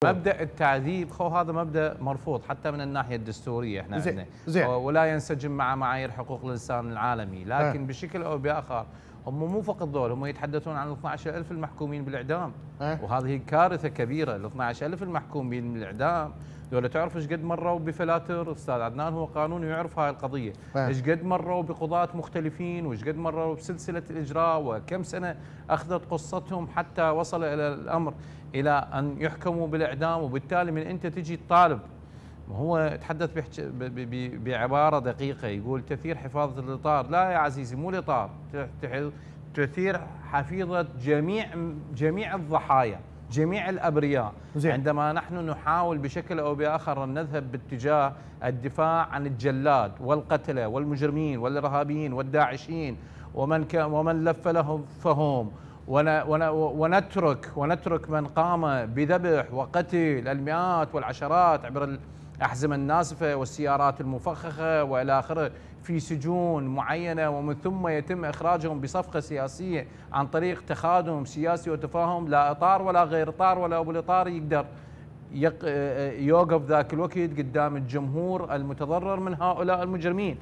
طيب. مبدا التعذيب خو هذا مبدا مرفوض حتى من الناحيه الدستوريه احنا زي زي ولا ينسجم مع معايير حقوق الانسان العالمي آه. لكن أه بشكل او باخر هم مو فقط دول هم يتحدثون عن 12000 المحكومين بالاعدام أه وهذه كارثه كبيره ال 12000 المحكومين بالاعدام دول تعرف ايش قد مروا بفلاتر استاذ عدنان هو قانوني ويعرف هاي القضيه ايش قد مروا بقضاة مختلفين وايش قد مروا بسلسله الاجراء وكم سنه اخذت قصتهم حتى وصل الى الامر الى ان يحكموا بالاعدام وبالتالي من انت تجي تطالب هو تحدث بعباره دقيقه يقول تثير حفاظه الاطار لا يا عزيزي مو الاطار تثير حفيظه جميع جميع الضحايا جميع الابرياء زي. عندما نحن نحاول بشكل او باخر ان نذهب باتجاه الدفاع عن الجلاد والقتله والمجرمين والارهابيين والداعشين ومن ك... ومن لف لهم فهم ون... ون... ونترك ونترك من قام بذبح وقتل المئات والعشرات عبر الأحزمة النازفة والسيارات المفخخة وإلى آخره في سجون معينة ومن ثم يتم إخراجهم بصفقة سياسية عن طريق تخادم سياسي وتفاهم لا إطار ولا غير إطار ولا أبو الإطار يقدر يوقف ذاك الوقت قدام الجمهور المتضرر من هؤلاء المجرمين